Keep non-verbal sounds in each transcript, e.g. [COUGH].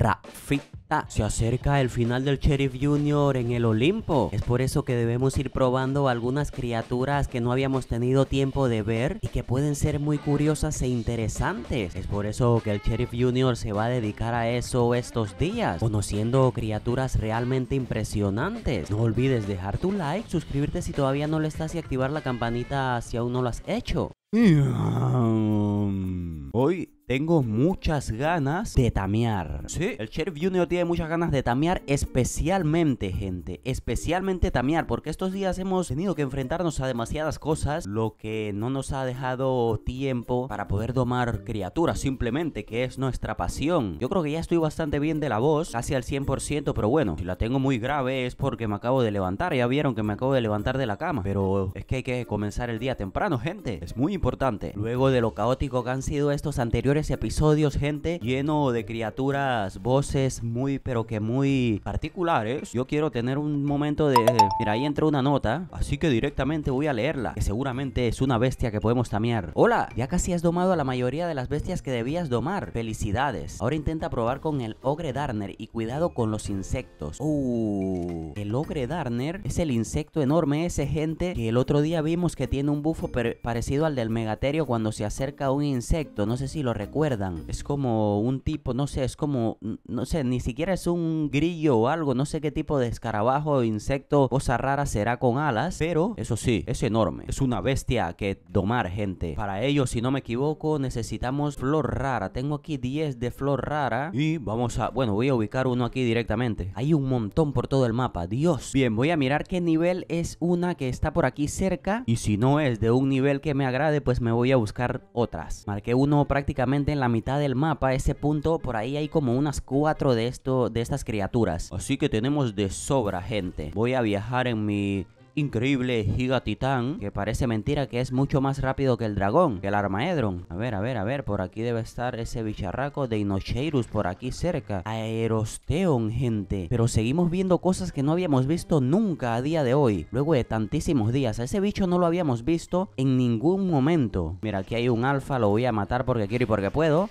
Rafita. Se acerca el final del Sheriff Junior en el Olimpo. Es por eso que debemos ir probando algunas criaturas que no habíamos tenido tiempo de ver y que pueden ser muy curiosas e interesantes. Es por eso que el Sheriff Junior se va a dedicar a eso estos días, conociendo criaturas realmente impresionantes. No olvides dejar tu like, suscribirte si todavía no lo estás y activar la campanita si aún no lo has hecho. Hoy tengo muchas ganas de tamear. Sí. El Sheriff Junior tiene muchas ganas de tamear, especialmente, gente. Especialmente tamear, porque estos días hemos tenido que enfrentarnos a demasiadas cosas, lo que no nos ha dejado tiempo para poder domar criaturas, simplemente, que es nuestra pasión. Yo creo que ya estoy bastante bien de la voz, casi al 100%, pero bueno, si la tengo muy grave es porque me acabo de levantar. Ya vieron que me acabo de levantar de la cama, pero es que hay que comenzar el día temprano, gente. Es muy importante. Luego de lo caótico que han sido estos anteriores episodios, gente, lleno de criaturas, voces muy, pero que muy particulares. Yo quiero tener un momento de... Mira, ahí entró una nota, así que directamente voy a leerla, que seguramente es una bestia que podemos tamear. Hola, ya casi has domado a la mayoría de las bestias que debías domar. Felicidades. Ahora intenta probar con el Ogre Darner y cuidado con los insectos. Uh, el Ogre Darner es el insecto enorme ese, gente, que el otro día vimos que tiene un bufo parecido al del Megaterio cuando se acerca a un insecto. No sé si lo recuerdo recuerdan. Es como un tipo, no sé, es como, no sé, ni siquiera es un grillo o algo, no sé qué tipo de escarabajo, insecto, cosa rara será con alas, pero eso sí, es enorme. Es una bestia que domar, gente. Para ello, si no me equivoco, necesitamos flor rara. Tengo aquí 10 de flor rara y vamos a, bueno, voy a ubicar uno aquí directamente. Hay un montón por todo el mapa, Dios. Bien, voy a mirar qué nivel es una que está por aquí cerca y si no es de un nivel que me agrade, pues me voy a buscar otras. Marqué uno prácticamente en la mitad del mapa, ese punto, por ahí hay como unas cuatro de, esto, de estas criaturas. Así que tenemos de sobra, gente. Voy a viajar en mi increíble Gigatitán, que parece mentira que es mucho más rápido que el dragón, que el Armaedron. A ver, a ver, a ver, por aquí debe estar ese bicharraco de Inocheirus por aquí cerca. Aerosteon, gente. Pero seguimos viendo cosas que no habíamos visto nunca a día de hoy. Luego de tantísimos días, a ese bicho no lo habíamos visto en ningún momento. Mira, aquí hay un alfa, lo voy a matar porque quiero y porque puedo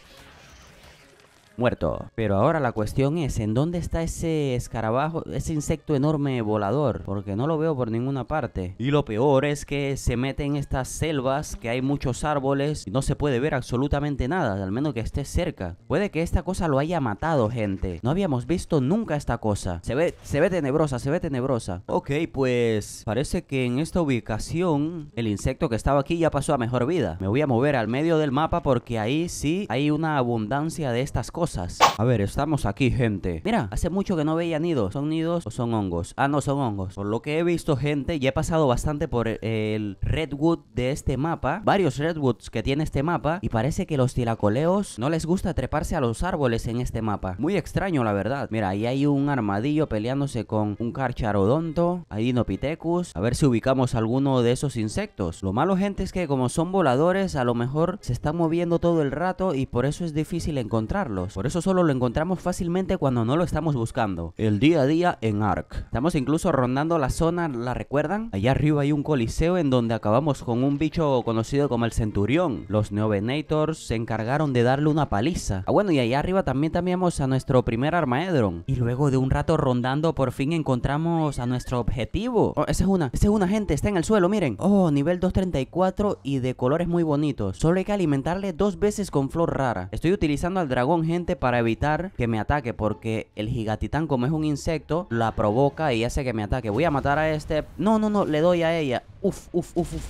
muerto. Pero ahora la cuestión es, ¿en dónde está ese escarabajo, ese insecto enorme volador? Porque no lo veo por ninguna parte. Y lo peor es que se mete en estas selvas, que hay muchos árboles, y no se puede ver absolutamente nada, al menos que esté cerca. Puede que esta cosa lo haya matado, gente. No habíamos visto nunca esta cosa. Se ve, se ve tenebrosa, se ve tenebrosa. Ok, pues parece que en esta ubicación el insecto que estaba aquí ya pasó a mejor vida. Me voy a mover al medio del mapa porque ahí sí hay una abundancia de estas cosas. A ver, estamos aquí, gente. Mira, hace mucho que no veía nidos. ¿Son nidos o son hongos? Ah, no, son hongos. Por lo que he visto, gente, y he pasado bastante por el redwood de este mapa. Varios redwoods que tiene este mapa. Y parece que los tilacoleos no les gusta treparse a los árboles en este mapa. Muy extraño, la verdad. Mira, ahí hay un armadillo peleándose con un carcharodonto. Hay dinopithecus. A ver si ubicamos alguno de esos insectos. Lo malo, gente, es que como son voladores, a lo mejor se están moviendo todo el rato y por eso es difícil encontrarlos. Por eso solo lo encontramos fácilmente cuando no lo estamos buscando. El día a día en Ark. Estamos incluso rondando la zona, ¿la recuerdan? Allá arriba hay un coliseo en donde acabamos con un bicho conocido como el Centurión. Los Neovenators se encargaron de darle una paliza. Ah bueno, y allá arriba también teníamos a nuestro primer Armaedron. Y luego de un rato rondando por fin encontramos a nuestro objetivo. Oh, esa es una, esa es una gente, está en el suelo, miren. Oh, nivel 234 y de colores muy bonitos. Solo hay que alimentarle dos veces con flor rara. Estoy utilizando al dragón, gente para evitar que me ataque, porque el gigatitán como es un insecto, la provoca y hace que me ataque. Voy a matar a este... No, no, no, le doy a ella. Uf, uf, uf, uf.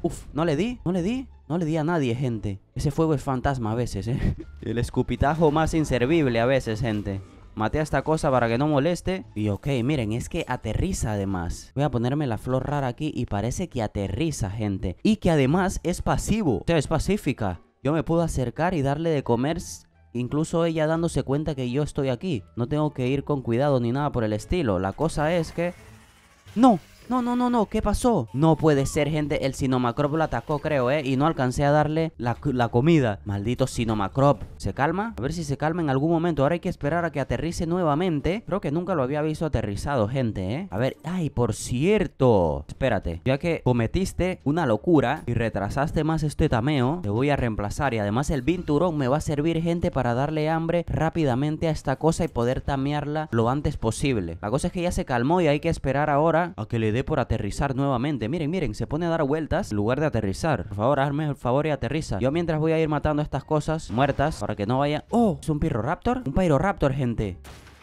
Uf, no le di, no le di. No le di a nadie, gente. Ese fuego es fantasma a veces, ¿eh? [LAUGHS] El escupitajo más inservible a veces, gente. Maté a esta cosa para que no moleste. Y ok, miren, es que aterriza además. Voy a ponerme la flor rara aquí y parece que aterriza, gente. Y que además es pasivo. O sea, es pacífica. Yo me puedo acercar y darle de comer Incluso ella dándose cuenta que yo estoy aquí. No tengo que ir con cuidado ni nada por el estilo. La cosa es que... ¡No! No, no, no, no, ¿qué pasó? No puede ser, gente. El Sinomacrop lo atacó, creo, ¿eh? Y no alcancé a darle la, comida. Maldito Sinomacrop. ¿Se calma? A ver si se calma en algún momento. Ahora hay que esperar a que aterrice nuevamente. Creo que nunca lo había visto aterrizado, gente, ¿eh? A ver, ay, por cierto. Espérate, ya que cometiste una locura y retrasaste más este tameo, te voy a reemplazar. Y además el vinturón me va a servir, gente, para darle hambre rápidamente a esta cosa y poder tamearla lo antes posible. La cosa es que ya se calmó y hay que esperar ahora a que le dé por aterrizar nuevamente. Miren, miren, se pone a dar vueltas en lugar de aterrizar. Por favor, hazme el favor y aterriza. Yo mientras voy a ir matando estas cosas muertas para que no vaya ¡Oh! ¿Es un raptor Un Pyroraptor, gente.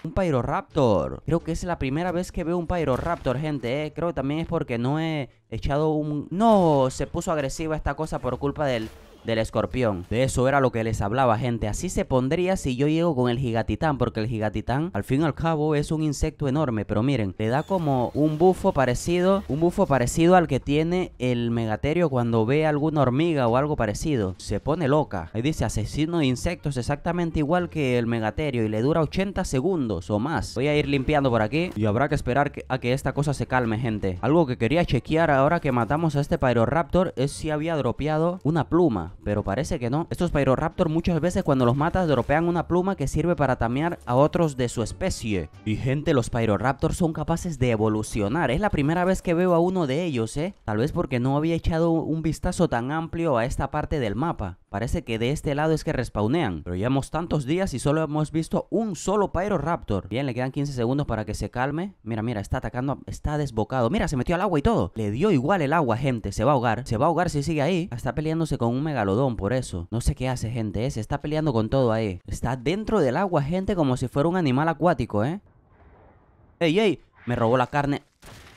Un raptor Creo que es la primera vez que veo un Pyroraptor, gente. Eh. Creo que también es porque no he echado un... ¡No! Se puso agresiva esta cosa por culpa del del escorpión. De eso era lo que les hablaba, gente. Así se pondría si yo llego con el gigatitán, porque el gigatitán, al fin y al cabo, es un insecto enorme. Pero miren, le da como un bufo parecido, un bufo parecido al que tiene el megaterio cuando ve alguna hormiga o algo parecido. Se pone loca. Ahí dice asesino de insectos, exactamente igual que el megaterio, y le dura 80 segundos o más. Voy a ir limpiando por aquí y habrá que esperar a que esta cosa se calme, gente. Algo que quería chequear ahora que matamos a este Pyroraptor es si había dropeado una pluma pero parece que no. Estos Pyroraptor muchas veces cuando los matas dropean una pluma que sirve para tamear a otros de su especie. Y gente, los Pyroraptor son capaces de evolucionar. Es la primera vez que veo a uno de ellos, ¿eh? Tal vez porque no había echado un vistazo tan amplio a esta parte del mapa. Parece que de este lado es que respawnean. Pero llevamos tantos días y solo hemos visto un solo raptor. Bien, le quedan 15 segundos para que se calme. Mira, mira, está atacando, está desbocado. Mira, se metió al agua y todo. Le dio igual el agua, gente. Se va a ahogar. Se va a ahogar si sigue ahí. Está peleándose con un megalodón por eso. No sé qué hace, gente. ¿eh? Se está peleando con todo ahí. Está dentro del agua, gente, como si fuera un animal acuático, ¿eh? ¡Ey, ey! Me robó la carne.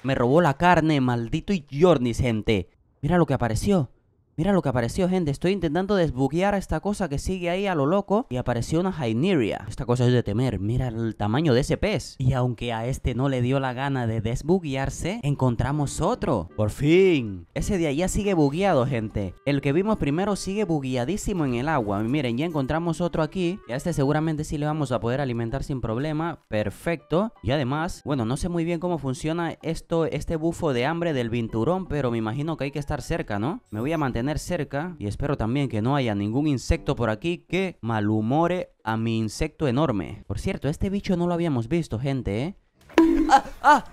Me robó la carne, maldito y Jornis, gente. Mira lo que apareció. Mira lo que apareció, gente. Estoy intentando desbuguear a esta cosa que sigue ahí a lo loco. Y apareció una Hyneria. Esta cosa es de temer. Mira el tamaño de ese pez. Y aunque a este no le dio la gana de desbuguearse, encontramos otro. ¡Por fin! Ese de allá sigue bugueado, gente. El que vimos primero sigue bugueadísimo en el agua. miren, ya encontramos otro aquí. Y a este seguramente sí le vamos a poder alimentar sin problema. Perfecto. Y además, bueno, no sé muy bien cómo funciona esto, este bufo de hambre del vinturón. Pero me imagino que hay que estar cerca, ¿no? Me voy a mantener cerca y espero también que no haya ningún insecto por aquí que malhumore a mi insecto enorme. Por cierto, este bicho no lo habíamos visto, gente, ¿eh? ah, ah,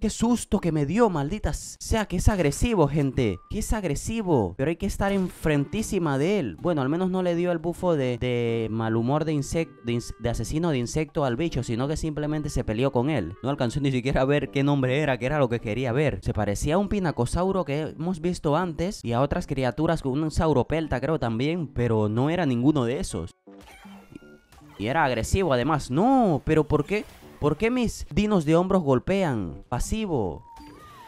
Qué susto que me dio, malditas. O sea, que es agresivo, gente. Que es agresivo. Pero hay que estar enfrentísima de él. Bueno, al menos no le dio el bufo de, mal humor de, insecto de, asesino de insecto al bicho, sino que simplemente se peleó con él. No alcanzó ni siquiera a ver qué nombre era, que era lo que quería ver. Se parecía a un pinacosauro que hemos visto antes y a otras criaturas con un sauropelta, creo también, pero no era ninguno de esos. Y era agresivo además. No, pero ¿por qué? ¿Por qué mis dinos de hombros golpean? Pasivo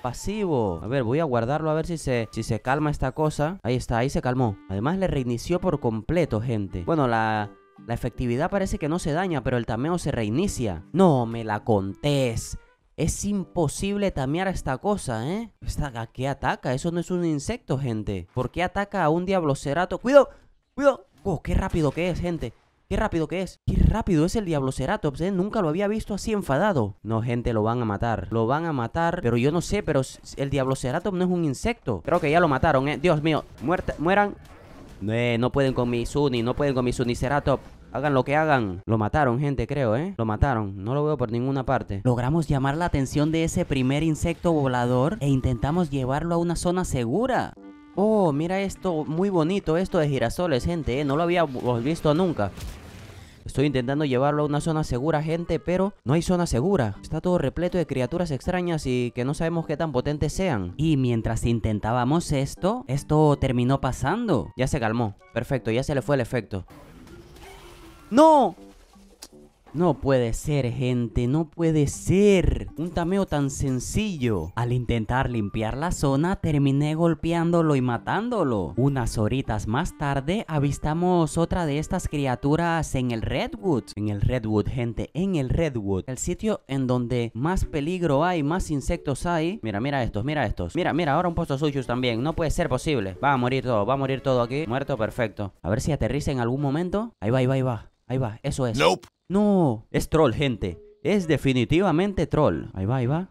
pasivo. A ver, voy a guardarlo a ver si se, si se calma esta cosa. Ahí está, ahí se calmó. Además le reinició por completo, gente. Bueno, la... La efectividad parece que no se daña, pero el tameo se reinicia. No me la contés. Es imposible tamear a esta cosa, ¿eh? ¿Esta, ¿A qué ataca? Eso no es un insecto, gente. ¿Por qué ataca a un diablocerato? Cuido, ¡Cuidado! ¡Oh, qué rápido que es, gente! ¡Qué rápido que es! ¡Qué rápido es el Diabloceratops! ¿eh? Nunca lo había visto así enfadado. No, gente, lo van a matar. Lo van a matar, pero yo no sé, pero el Ceratops no es un insecto. Creo que ya lo mataron, ¿eh? Dios mío, Muerta, mueran. no pueden eh, con mi Sunny. no pueden con mi Suni Ceratops. Hagan lo que hagan. Lo mataron, gente, creo, ¿eh? Lo mataron. No lo veo por ninguna parte. Logramos llamar la atención de ese primer insecto volador e intentamos llevarlo a una zona segura. Oh, mira esto, muy bonito esto de girasoles, gente, ¿eh? No lo había visto nunca. Estoy intentando llevarlo a una zona segura, gente, pero no hay zona segura. Está todo repleto de criaturas extrañas y que no sabemos qué tan potentes sean. Y mientras intentábamos esto, esto terminó pasando. Ya se calmó. Perfecto, ya se le fue el efecto. ¡No! No puede ser, gente, no puede ser. Un tameo tan sencillo. Al intentar limpiar la zona, terminé golpeándolo y matándolo. Unas horitas más tarde, avistamos otra de estas criaturas en el Redwood. En el Redwood, gente, en el Redwood. El sitio en donde más peligro hay, más insectos hay. Mira, mira estos, mira estos. Mira, mira, ahora un puesto sucio también. No puede ser posible. Va a morir todo, va a morir todo aquí. Muerto, perfecto. A ver si aterriza en algún momento. Ahí va, ahí va, ahí va. Ahí va, eso es. Nope. No, es troll, gente. Es definitivamente troll. Ahí va, ahí va.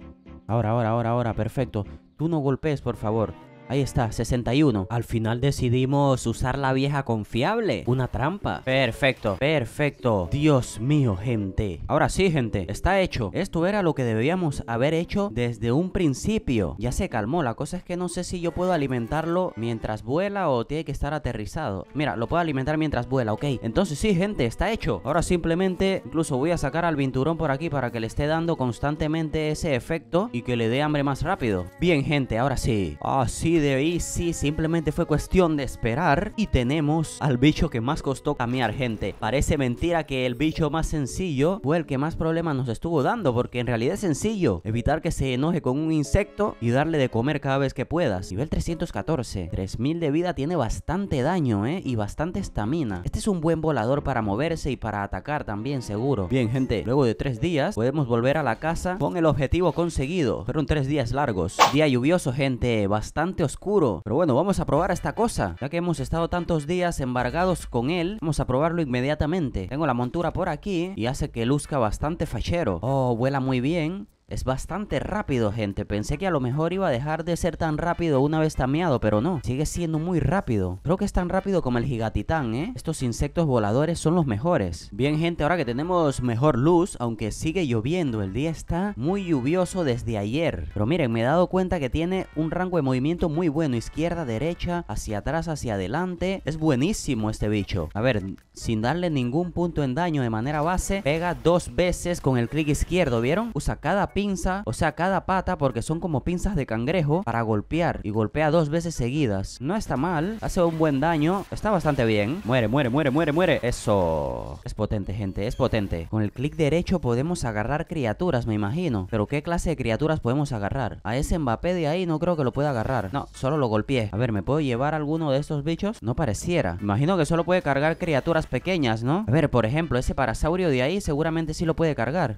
Ahora, ahora, ahora, ahora. Perfecto. Tú no golpees, por favor. Ahí está, 61. Al final decidimos usar la vieja confiable. Una trampa. Perfecto, perfecto. Dios mío, gente. Ahora sí, gente. Está hecho. Esto era lo que debíamos haber hecho desde un principio. Ya se calmó. La cosa es que no sé si yo puedo alimentarlo mientras vuela o tiene que estar aterrizado. Mira, lo puedo alimentar mientras vuela, ok. Entonces sí, gente, está hecho. Ahora simplemente, incluso voy a sacar al vinturón por aquí para que le esté dando constantemente ese efecto y que le dé hambre más rápido. Bien, gente, ahora sí. Así ah, de ahí sí, simplemente fue cuestión de esperar y tenemos al bicho que más costó cambiar, gente. Parece mentira que el bicho más sencillo fue el que más problemas nos estuvo dando porque en realidad es sencillo evitar que se enoje con un insecto y darle de comer cada vez que puedas. Nivel 314, 3000 de vida tiene bastante daño, ¿eh? Y bastante estamina. Este es un buen volador para moverse y para atacar también, seguro. Bien, gente, luego de tres días podemos volver a la casa con el objetivo conseguido. Fueron tres días largos. Día lluvioso, gente, bastante oscuro. Pero bueno, vamos a probar esta cosa. Ya que hemos estado tantos días embargados con él, vamos a probarlo inmediatamente. Tengo la montura por aquí y hace que luzca bastante fachero. Oh, vuela muy bien. Es bastante rápido, gente. Pensé que a lo mejor iba a dejar de ser tan rápido una vez tameado, pero no. Sigue siendo muy rápido. Creo que es tan rápido como el gigatitán, ¿eh? Estos insectos voladores son los mejores. Bien, gente, ahora que tenemos mejor luz, aunque sigue lloviendo, el día está muy lluvioso desde ayer. Pero miren, me he dado cuenta que tiene un rango de movimiento muy bueno. Izquierda, derecha, hacia atrás, hacia adelante. Es buenísimo este bicho. A ver, sin darle ningún punto en daño de manera base, pega dos veces con el clic izquierdo, ¿vieron? Usa cada pico o sea, cada pata, porque son como pinzas de cangrejo, para golpear. Y golpea dos veces seguidas. No está mal, hace un buen daño, está bastante bien. Muere, muere, muere, muere, muere. Eso. Es potente, gente, es potente. Con el clic derecho podemos agarrar criaturas, me imagino. Pero ¿qué clase de criaturas podemos agarrar? A ese Mbappé de ahí no creo que lo pueda agarrar. No, solo lo golpeé. A ver, ¿me puedo llevar alguno de estos bichos? No pareciera. Imagino que solo puede cargar criaturas pequeñas, ¿no? A ver, por ejemplo, ese parasaurio de ahí seguramente sí lo puede cargar.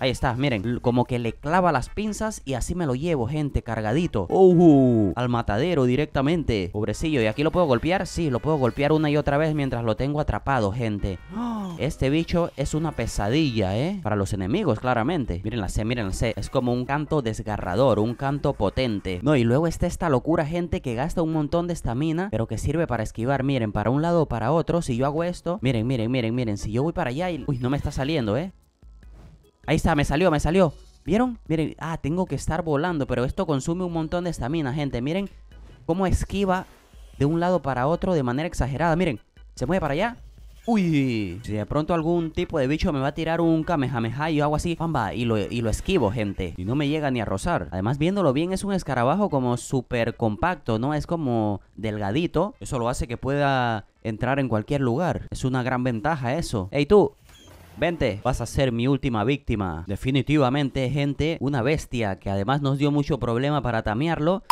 Ahí está, miren, como que le clava las pinzas y así me lo llevo, gente, cargadito. ¡Oh! Al matadero directamente. Pobrecillo, ¿y aquí lo puedo golpear? Sí, lo puedo golpear una y otra vez mientras lo tengo atrapado, gente. [GASPS] Este bicho es una pesadilla, ¿eh? Para los enemigos, claramente. Miren la C, la C. Es como un canto desgarrador, un canto potente. No, y luego está esta locura, gente, que gasta un montón de estamina, pero que sirve para esquivar. Miren, para un lado o para otro, si yo hago esto... Miren, miren, miren, miren. Si yo voy para allá y... Uy, no me está saliendo, ¿eh? Ahí está, me salió, me salió. ¿Vieron? Miren, ah, tengo que estar volando, pero esto consume un montón de estamina, gente. Miren cómo esquiva de un lado para otro de manera exagerada. Miren, se mueve para allá. Uy, si de pronto algún tipo de bicho me va a tirar un kamehameha y yo hago así, pamba, y lo, y lo esquivo, gente. Y no me llega ni a rozar. Además, viéndolo bien, es un escarabajo como súper compacto, ¿no? Es como delgadito. Eso lo hace que pueda entrar en cualquier lugar. Es una gran ventaja eso. Ey, tú, Vente, vas a ser mi última víctima. Definitivamente, gente, una bestia que además nos dio mucho problema para tamearlo.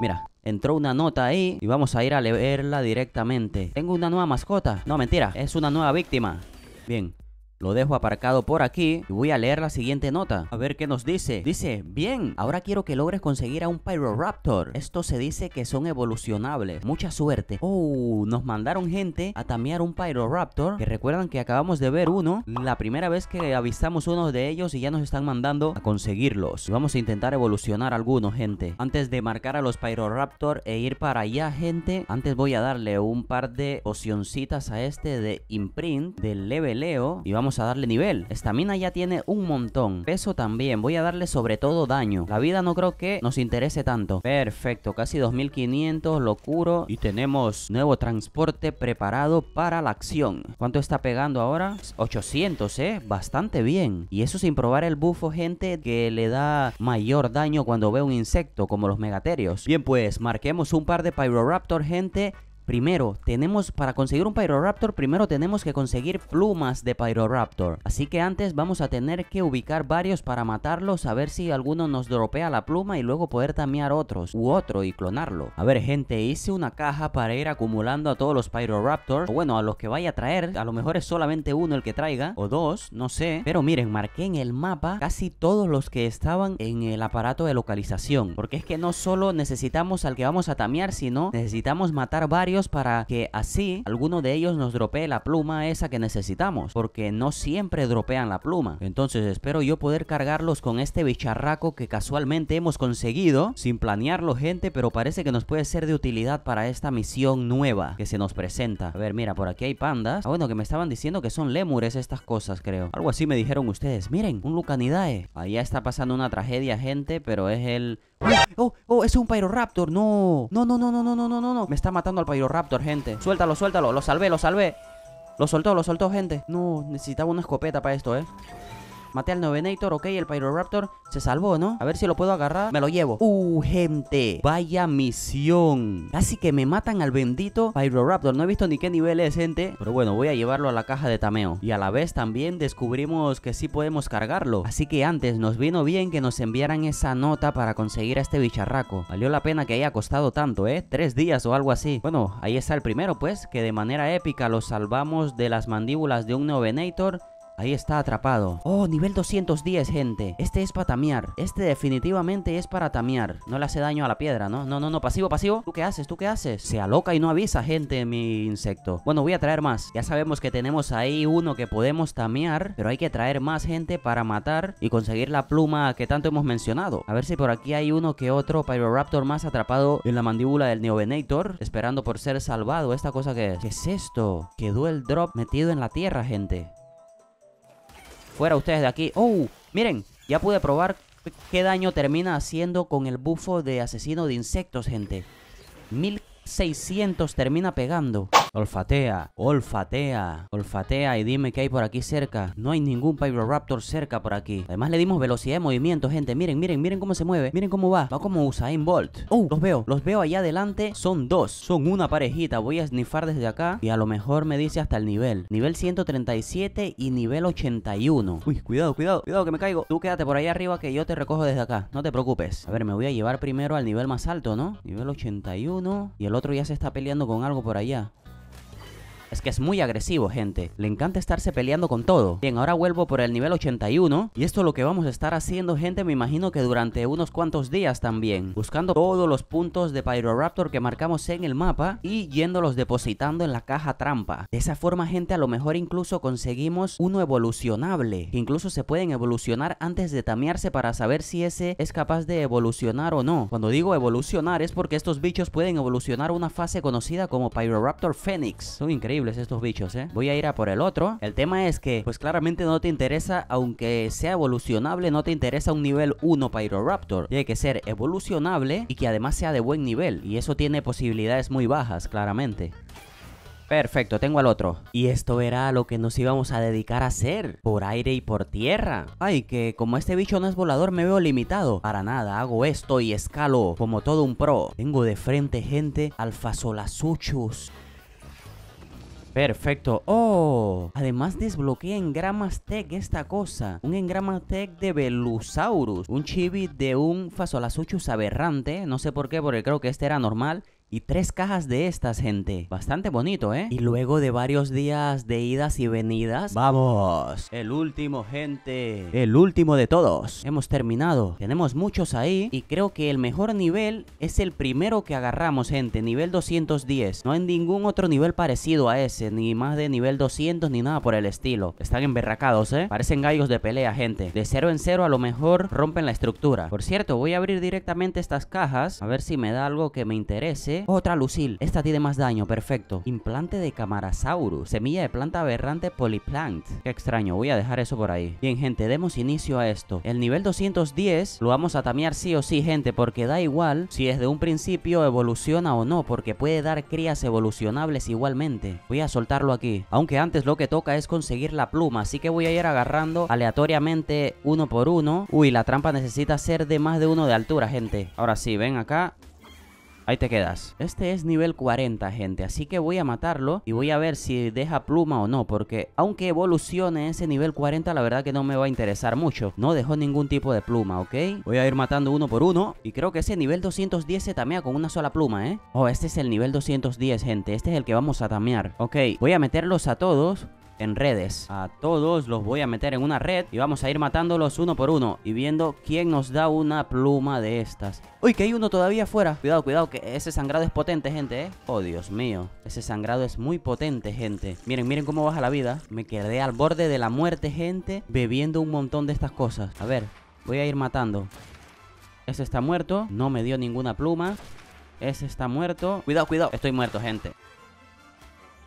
Mira, Entró una nota ahí y vamos a ir a leerla directamente. Tengo una nueva mascota. No, mentira, es una nueva víctima. Bien, lo dejo aparcado por aquí y voy a leer la siguiente nota. A ver qué nos dice. Dice, bien, ahora quiero que logres conseguir a un Pyroraptor. Esto se dice que son evolucionables. Mucha suerte. Oh, nos mandaron gente a tamear un Pyroraptor. Que recuerdan que acabamos de ver uno. La primera vez que avistamos uno de ellos y ya nos están mandando a conseguirlos. Vamos a intentar evolucionar algunos, gente. Antes de marcar a los Pyroraptor e ir para allá, gente. Antes voy a darle un par de pocioncitas a este de imprint, del leveleo. Y vamos a darle nivel. Estamina ya tiene un montón. Peso también. Voy a darle sobre todo daño. La vida no creo que nos interese tanto. Perfecto. Casi 2500. locuro Y tenemos nuevo transporte preparado para la acción. ¿Cuánto está pegando ahora? 800, ¿eh? Bastante bien. Y eso sin probar el bufo, gente, que le da mayor daño cuando ve un insecto, como los megaterios. Bien, pues marquemos un par de Pyroraptor, gente Primero, tenemos para conseguir un Pyroraptor, primero tenemos que conseguir plumas de Pyroraptor. Así que antes vamos a tener que ubicar varios para matarlos, a ver si alguno nos dropea la pluma y luego poder tamear otros u otro y clonarlo. A ver gente, hice una caja para ir acumulando a todos los Pyroraptors, o bueno, a los que vaya a traer, a lo mejor es solamente uno el que traiga, o dos, no sé. Pero miren, marqué en el mapa casi todos los que estaban en el aparato de localización, porque es que no solo necesitamos al que vamos a tamear, sino necesitamos matar varios para que así alguno de ellos nos dropee la pluma esa que necesitamos, porque no siempre dropean la pluma. Entonces espero yo poder cargarlos con este bicharraco que casualmente hemos conseguido, sin planearlo gente, pero parece que nos puede ser de utilidad para esta misión nueva que se nos presenta. A ver, mira, por aquí hay pandas. Ah, bueno, que me estaban diciendo que son lemures estas cosas, creo. Algo así me dijeron ustedes. Miren, un Lucanidae. Allá está pasando una tragedia, gente, pero es el Oh, oh, es un Pyroraptor. No, no, no, no, no, no, no, no, no. Me está matando al Pyroraptor, gente. Suéltalo, suéltalo. Lo salvé, lo salvé. Lo soltó, lo soltó, gente. No, necesitaba una escopeta para esto, eh. Maté al Novenator, ok, el Pyroraptor se salvó, ¿no? A ver si lo puedo agarrar, me lo llevo Uh, gente, vaya misión Casi que me matan al bendito Pyroraptor No he visto ni qué nivel es, gente Pero bueno, voy a llevarlo a la caja de tameo Y a la vez también descubrimos que sí podemos cargarlo Así que antes nos vino bien que nos enviaran esa nota para conseguir a este bicharraco Valió la pena que haya costado tanto, ¿eh? Tres días o algo así Bueno, ahí está el primero, pues Que de manera épica lo salvamos de las mandíbulas de un Novenator Ahí está atrapado. Oh, nivel 210, gente. Este es para tamear. Este definitivamente es para tamear. No le hace daño a la piedra, ¿no? No, no, no. Pasivo, pasivo. ¿Tú qué haces? ¿Tú qué haces? Se aloca y no avisa, gente, mi insecto. Bueno, voy a traer más. Ya sabemos que tenemos ahí uno que podemos tamear. Pero hay que traer más gente para matar y conseguir la pluma que tanto hemos mencionado. A ver si por aquí hay uno que otro Pyroraptor más atrapado en la mandíbula del Neovenator. Esperando por ser salvado. ¿Esta cosa que es? ¿Qué es esto? Quedó el drop metido en la tierra, gente. Fuera ustedes de aquí. ¡Oh! Miren, ya pude probar qué daño termina haciendo con el bufo de asesino de insectos, gente. 1600 termina pegando. Olfatea, olfatea, olfatea y dime que hay por aquí cerca. No hay ningún Pyroraptor cerca por aquí. Además le dimos velocidad de movimiento, gente. Miren, miren, miren cómo se mueve. Miren cómo va. Va como Usain Bolt. Oh, los veo, los veo allá adelante. Son dos, son una parejita. Voy a snifar desde acá y a lo mejor me dice hasta el nivel. Nivel 137 y nivel 81. Uy, cuidado, cuidado, cuidado que me caigo. Tú quédate por ahí arriba que yo te recojo desde acá. No te preocupes. A ver, me voy a llevar primero al nivel más alto, ¿no? Nivel 81 y el otro ya se está peleando con algo por allá. Es que es muy agresivo, gente. Le encanta estarse peleando con todo. Bien, ahora vuelvo por el nivel 81. Y esto es lo que vamos a estar haciendo, gente, me imagino que durante unos cuantos días también. Buscando todos los puntos de Pyroraptor que marcamos en el mapa y yéndolos depositando en la caja trampa. De esa forma, gente, a lo mejor incluso conseguimos uno evolucionable. incluso se pueden evolucionar antes de tamearse para saber si ese es capaz de evolucionar o no. Cuando digo evolucionar es porque estos bichos pueden evolucionar una fase conocida como Pyroraptor Phoenix. Son increíbles estos bichos, ¿eh? Voy a ir a por el otro. El tema es que, pues claramente no te interesa, aunque sea evolucionable, no te interesa un nivel 1 Pyroraptor. Tiene que ser evolucionable y que además sea de buen nivel. Y eso tiene posibilidades muy bajas, claramente. Perfecto, tengo al otro. Y esto era lo que nos íbamos a dedicar a hacer, por aire y por tierra. Ay, que como este bicho no es volador me veo limitado. Para nada, hago esto y escalo como todo un pro. Tengo de frente gente Alfa-Solasuchus Perfecto. ¡Oh! Además desbloquea en tech esta cosa. Un engrama tech de Belusaurus Un chibi de un Fasolasuchus aberrante. No sé por qué, porque creo que este era normal. Y tres cajas de estas, gente. Bastante bonito, ¿eh? Y luego de varios días de idas y venidas... ¡Vamos! El último, gente. El último de todos. Hemos terminado. Tenemos muchos ahí. Y creo que el mejor nivel es el primero que agarramos, gente. Nivel 210. No hay ningún otro nivel parecido a ese. Ni más de nivel 200 ni nada por el estilo. Están emberracados, ¿eh? Parecen gallos de pelea, gente. De cero en cero a lo mejor rompen la estructura. Por cierto, voy a abrir directamente estas cajas. A ver si me da algo que me interese. Otra Lucil. Esta tiene más daño, perfecto. Implante de Camarasaurus. Semilla de planta aberrante Polyplant. Qué extraño, voy a dejar eso por ahí. Bien, gente, demos inicio a esto. El nivel 210 lo vamos a tamear sí o sí, gente, porque da igual si desde un principio evoluciona o no, porque puede dar crías evolucionables igualmente. Voy a soltarlo aquí. Aunque antes lo que toca es conseguir la pluma, así que voy a ir agarrando aleatoriamente uno por uno. Uy, la trampa necesita ser de más de uno de altura, gente. Ahora sí, ven acá. Ahí te quedas. Este es nivel 40, gente. Así que voy a matarlo y voy a ver si deja pluma o no. Porque aunque evolucione ese nivel 40, la verdad que no me va a interesar mucho. No dejó ningún tipo de pluma, ¿ok? Voy a ir matando uno por uno. Y creo que ese nivel 210 se tamea con una sola pluma, ¿eh? Oh, este es el nivel 210, gente. Este es el que vamos a tamear. Ok, voy a meterlos a todos en redes. A todos los voy a meter en una red y vamos a ir matándolos uno por uno y viendo quién nos da una pluma de estas. Uy, que hay uno todavía afuera. Cuidado, cuidado, que ese sangrado es potente, gente, ¿eh? Oh, Dios mío. Ese sangrado es muy potente, gente. Miren, miren cómo baja la vida. Me quedé al borde de la muerte, gente, bebiendo un montón de estas cosas. A ver, voy a ir matando. Ese está muerto. No me dio ninguna pluma. Ese está muerto. Cuidado, cuidado. Estoy muerto, gente.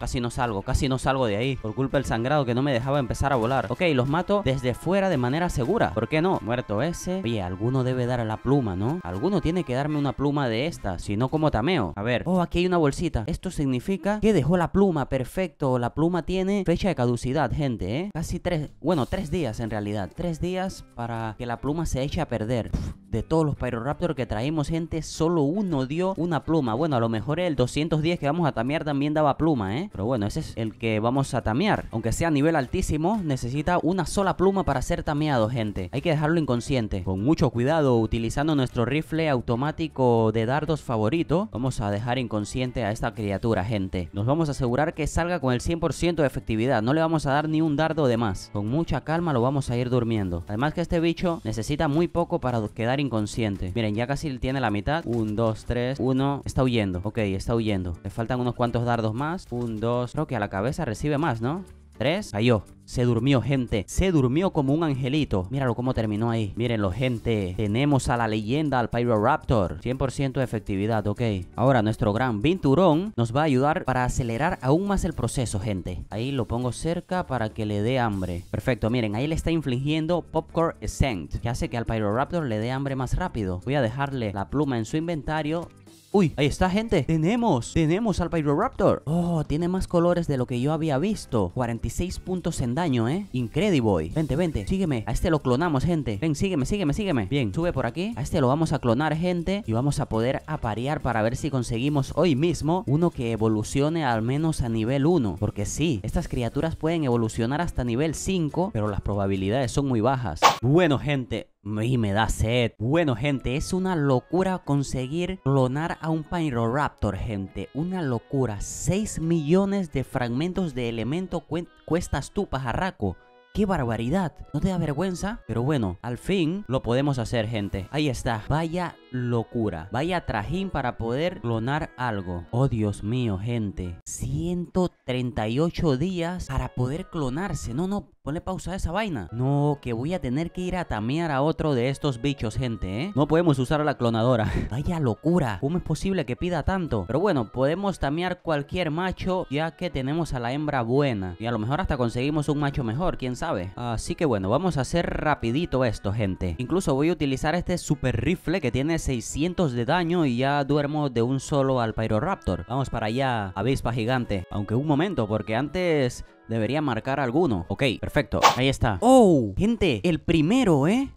Casi no salgo, casi no salgo de ahí. Por culpa del sangrado que no me dejaba empezar a volar. Ok, los mato desde fuera de manera segura. ¿Por qué no? Muerto ese. Oye, alguno debe dar a la pluma, ¿no? Alguno tiene que darme una pluma de esta. Si no, como tameo. A ver. Oh, aquí hay una bolsita. Esto significa que dejó la pluma. Perfecto. La pluma tiene fecha de caducidad, gente, ¿eh? Casi tres... Bueno, tres días en realidad. Tres días para que la pluma se eche a perder. de todos los Pyroraptor que traímos, gente, solo uno dio una pluma. Bueno, a lo mejor el 210 que vamos a tamear también daba pluma, ¿eh? Pero bueno, ese es el que vamos a tamear. Aunque sea a nivel altísimo, necesita una sola pluma para ser tameado, gente. Hay que dejarlo inconsciente. Con mucho cuidado, utilizando nuestro rifle automático de dardos favorito, vamos a dejar inconsciente a esta criatura, gente. Nos vamos a asegurar que salga con el 100% de efectividad. No le vamos a dar ni un dardo de más. Con mucha calma lo vamos a ir durmiendo. Además que este bicho necesita muy poco para quedar inconsciente. Miren, ya casi tiene la mitad. Un, dos, tres, uno. Está huyendo. Ok, está huyendo. Le faltan unos cuantos dardos más. Un, dos Creo que a la cabeza recibe más, ¿no? Tres, Cayó. Se durmió, gente. Se durmió como un angelito. Míralo cómo terminó ahí. Mírenlo, gente. Tenemos a la leyenda, al Pyroraptor. 100% de efectividad, ok. Ahora, nuestro gran Vinturón nos va a ayudar para acelerar aún más el proceso, gente. Ahí lo pongo cerca para que le dé hambre. Perfecto, miren. Ahí le está infligiendo Popcorn Scent, que hace que al raptor le dé hambre más rápido. Voy a dejarle la pluma en su inventario Uy, ahí está, gente. Tenemos, tenemos al Raptor. Oh, tiene más colores de lo que yo había visto. 46 puntos en daño, ¿eh? Incrediboy. Vente, vente, sígueme. A este lo clonamos, gente. Ven, sígueme, sígueme, sígueme. Bien, sube por aquí. A este lo vamos a clonar, gente. Y vamos a poder aparear para ver si conseguimos hoy mismo uno que evolucione al menos a nivel 1. Porque sí, estas criaturas pueden evolucionar hasta nivel 5, pero las probabilidades son muy bajas. Bueno, gente, y me da sed. Bueno, gente, es una locura conseguir clonar a un raptor, gente. Una locura. 6 millones de fragmentos de elemento cuestas tú, pajarraco. ¡Qué barbaridad! ¿No te da vergüenza? Pero bueno, al fin lo podemos hacer, gente. Ahí está. Vaya locura. Vaya trajín para poder clonar algo. Oh Dios mío, gente. 138 días para poder clonarse. No, no, Ponle pausa a esa vaina. No, que voy a tener que ir a tamear a otro de estos bichos, gente, ¿eh? No podemos usar la clonadora. [LAUGHS] Vaya locura. ¿Cómo es posible que pida tanto? Pero bueno, podemos tamear cualquier macho ya que tenemos a la hembra buena. Y a lo mejor hasta conseguimos un macho mejor, quién sabe. Así que bueno, vamos a hacer rapidito esto, gente. Incluso voy a utilizar este super rifle que tiene 600 de daño y ya duermo de un solo al Pyroraptor. Vamos para allá, avispa gigante. Aunque un momento, porque antes debería marcar alguno. Ok, perfecto. Ahí está. ¡Oh! Gente, el primero, ¿eh?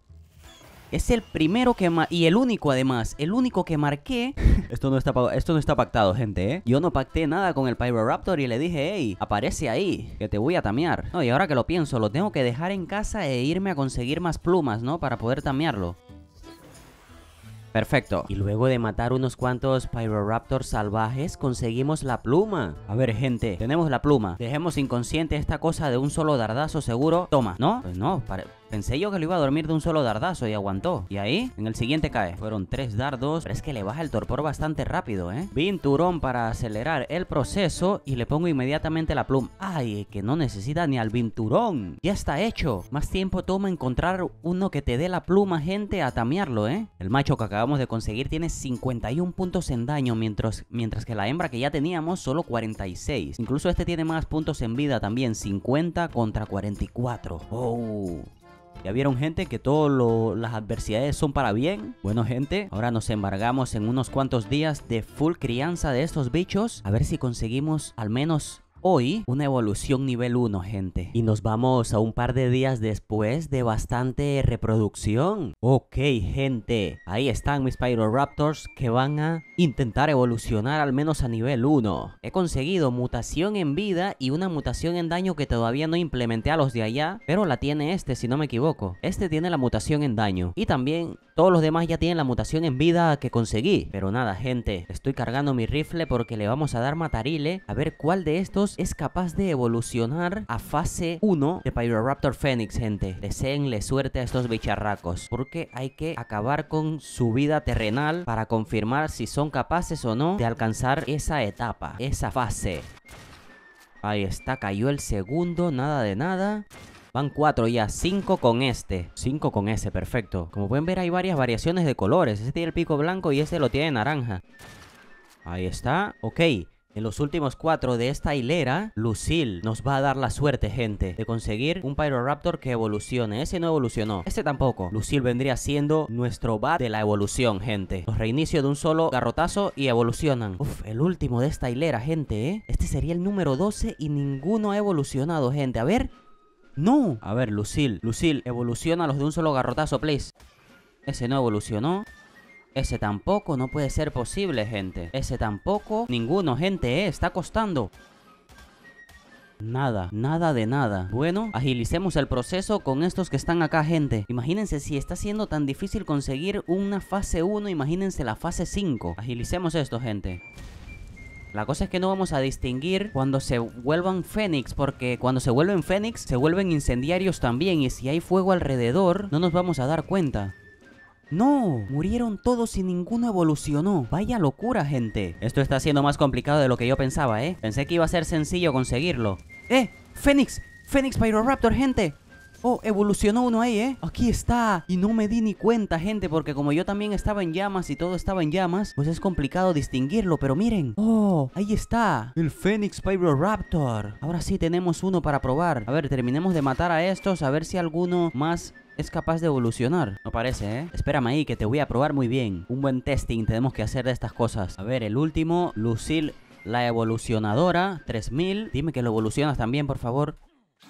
Es el primero que... Y el único, además. El único que marqué... [LAUGHS] esto, no está esto no está pactado, gente, ¿eh? Yo no pacté nada con el Pyroraptor y le dije, hey, aparece ahí, que te voy a tamear. No, y ahora que lo pienso, lo tengo que dejar en casa e irme a conseguir más plumas, ¿no? Para poder tamearlo. Perfecto. Y luego de matar unos cuantos Pyroraptors salvajes, conseguimos la pluma. A ver, gente, tenemos la pluma. Dejemos inconsciente esta cosa de un solo dardazo seguro. Toma, ¿no? Pues no, Pensé yo que lo iba a dormir de un solo dardazo y aguantó. Y ahí, en el siguiente cae. Fueron tres dardos, pero es que le baja el torpor bastante rápido, ¿eh? Binturón para acelerar el proceso y le pongo inmediatamente la pluma. ¡Ay, que no necesita ni al binturón. Ya está hecho. Más tiempo toma encontrar uno que te dé la pluma, gente, a tamearlo, ¿eh? El macho que acabamos de conseguir tiene 51 puntos en daño, mientras, mientras que la hembra que ya teníamos solo 46. Incluso este tiene más puntos en vida también, 50 contra 44. ¡Oh! Ya vieron gente que todas las adversidades son para bien. Bueno gente, ahora nos embargamos en unos cuantos días de full crianza de estos bichos. A ver si conseguimos al menos hoy una evolución nivel 1, gente. Y nos vamos a un par de días después de bastante reproducción. Ok, gente. Ahí están mis Pyroraptors que van a intentar evolucionar al menos a nivel 1. He conseguido mutación en vida y una mutación en daño que todavía no implementé a los de allá. Pero la tiene este, si no me equivoco. Este tiene la mutación en daño. Y también todos los demás ya tienen la mutación en vida que conseguí. Pero nada, gente, estoy cargando mi rifle porque le vamos a dar matarile a ver cuál de estos es capaz de evolucionar a fase 1 de Raptor Phoenix, gente. Deseenle suerte a estos bicharracos porque hay que acabar con su vida terrenal para confirmar si son capaces o no de alcanzar esa etapa, esa fase. Ahí está, cayó el segundo, nada de nada. Van cuatro ya, cinco con este. Cinco con ese, perfecto. Como pueden ver hay varias variaciones de colores. Este tiene el pico blanco y este lo tiene naranja. Ahí está. Ok. En los últimos cuatro de esta hilera, Lucille nos va a dar la suerte, gente, de conseguir un Pyroraptor que evolucione. Ese no evolucionó, este tampoco. Lucille vendría siendo nuestro bat de la evolución, gente. Los reinicio de un solo garrotazo y evolucionan. Uf, el último de esta hilera, gente, ¿eh? Este sería el número 12 y ninguno ha evolucionado, gente. A ver, no. A ver, Lucil, Lucil, evoluciona los de un solo garrotazo, please. Ese no evolucionó. Ese tampoco, no puede ser posible, gente. Ese tampoco. Ninguno, gente, eh, está costando. Nada, nada de nada. Bueno, agilicemos el proceso con estos que están acá, gente. Imagínense si está siendo tan difícil conseguir una fase 1, imagínense la fase 5. Agilicemos esto, gente. La cosa es que no vamos a distinguir cuando se vuelvan Fénix, porque cuando se vuelven Fénix, se vuelven incendiarios también, y si hay fuego alrededor, no nos vamos a dar cuenta. ¡No! Murieron todos y ninguno evolucionó. Vaya locura, gente. Esto está siendo más complicado de lo que yo pensaba, ¿eh? Pensé que iba a ser sencillo conseguirlo. ¡Eh! ¡Fénix! ¡Fénix Pyroraptor, gente! oh, evolucionó uno ahí, ¿eh? Aquí está. Y no me di ni cuenta, gente, porque como yo también estaba en llamas y todo estaba en llamas, pues es complicado distinguirlo, pero miren. Oh, ahí está. El Phoenix Raptor. Ahora sí tenemos uno para probar. A ver, terminemos de matar a estos, a ver si alguno más es capaz de evolucionar. No parece, ¿eh? Espérame ahí que te voy a probar muy bien. Un buen testing tenemos que hacer de estas cosas. A ver, el último, Lucil, la evolucionadora 3000. Dime que lo evolucionas también, por favor.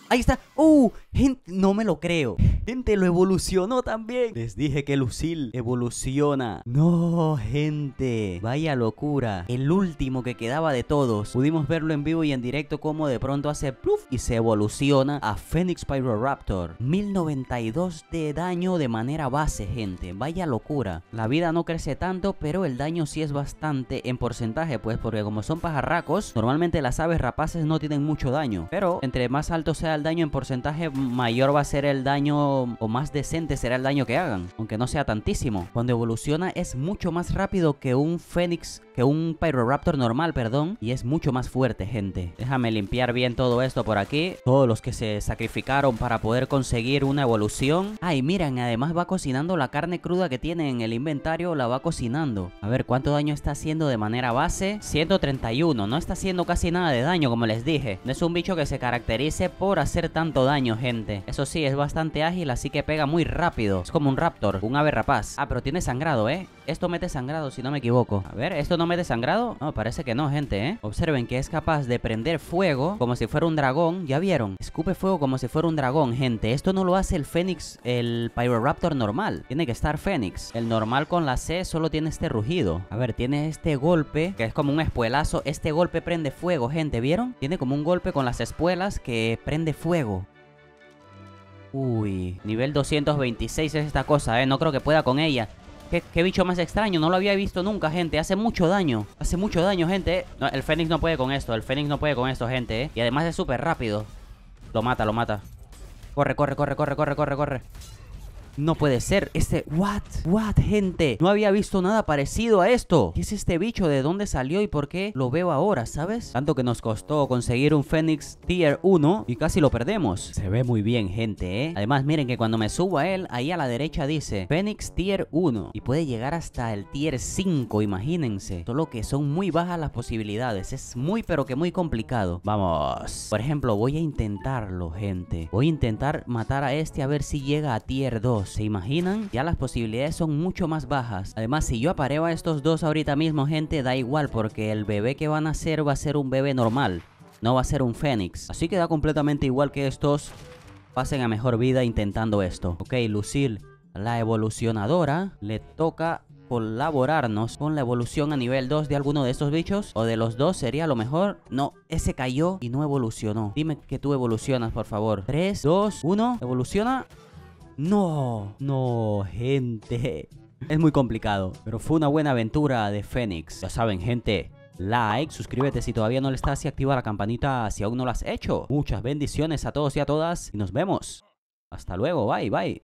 Ahí está. ¡Uh! Gente, no me lo creo. Gente, lo evolucionó también. Les dije que Lucille evoluciona. No, gente. Vaya locura. El último que quedaba de todos. Pudimos verlo en vivo y en directo como de pronto hace pluf y se evoluciona a Phoenix Pyroraptor. 1092 de daño de manera base, gente. Vaya locura. La vida no crece tanto, pero el daño sí es bastante en porcentaje, pues, porque como son pajarracos, normalmente las aves rapaces no tienen mucho daño. Pero entre más alto sea el daño en porcentaje, mayor va a ser el daño o más decente será el daño que hagan, aunque no sea tantísimo. Cuando evoluciona es mucho más rápido que un Fénix, que un Pyroraptor normal, perdón, y es mucho más fuerte, gente. Déjame limpiar bien todo esto por aquí. Todos los que se sacrificaron para poder conseguir una evolución. Ay, miren, además va cocinando la carne cruda que tiene en el inventario, la va cocinando. A ver, ¿cuánto daño está haciendo de manera base? 131, no está haciendo casi nada de daño, como les dije. No es un bicho que se caracterice por hacer hacer tanto daño, gente. Eso sí, es bastante ágil, así que pega muy rápido. Es como un raptor, un ave rapaz. Ah, pero tiene sangrado, ¿eh? Esto mete sangrado, si no me equivoco. A ver, ¿esto no mete sangrado? No, parece que no, gente, ¿eh? Observen que es capaz de prender fuego como si fuera un dragón. ¿Ya vieron? Escupe fuego como si fuera un dragón, gente. Esto no lo hace el Fénix, el Pyroraptor normal. Tiene que estar Fénix. El normal con la C solo tiene este rugido. A ver, tiene este golpe, que es como un espuelazo. Este golpe prende fuego, gente, ¿vieron? Tiene como un golpe con las espuelas que prende fuego. Uy, nivel 226 es esta cosa, ¿eh? No creo que pueda con ella. ¿Qué, bicho más extraño, no lo había visto nunca, gente. Hace mucho daño. Hace mucho daño, gente. No, el Fénix no puede con esto, el Fénix no puede con esto, gente, ¿eh? Y además es súper rápido. Lo mata, lo mata. Corre, corre, corre, corre, corre, corre, corre. No puede ser. Este, what? What, gente? No había visto nada parecido a esto. ¿Qué es este bicho? ¿De dónde salió y por qué lo veo ahora, sabes? Tanto que nos costó conseguir un Fénix Tier 1 y casi lo perdemos. Se ve muy bien, gente, ¿eh? Además, miren que cuando me subo a él, ahí a la derecha dice Fénix Tier 1 y puede llegar hasta el Tier 5, imagínense. Solo que son muy bajas las posibilidades. Es muy, pero que muy complicado. Vamos. Por ejemplo, voy a intentarlo, gente. Voy a intentar matar a este a ver si llega a Tier 2. ¿se imaginan? Ya las posibilidades son mucho más bajas. Además, si yo apareo a estos dos ahorita mismo, gente, da igual porque el bebé que van a hacer va a ser un bebé normal. No va a ser un fénix. Así que da completamente igual que estos pasen a mejor vida intentando esto. Ok, Lucil, la evolucionadora, le toca colaborarnos con la evolución a nivel 2 de alguno de estos bichos o de los dos sería lo mejor. No, ese cayó y no evolucionó. Dime que tú evolucionas, por favor. 3, 2, 1, evoluciona. No, no, gente. Es muy complicado, pero fue una buena aventura de Fénix. Ya saben, gente, like, suscríbete si todavía no lo estás y activa la campanita si aún no lo has hecho. Muchas bendiciones a todos y a todas y nos vemos. Hasta luego, bye, bye.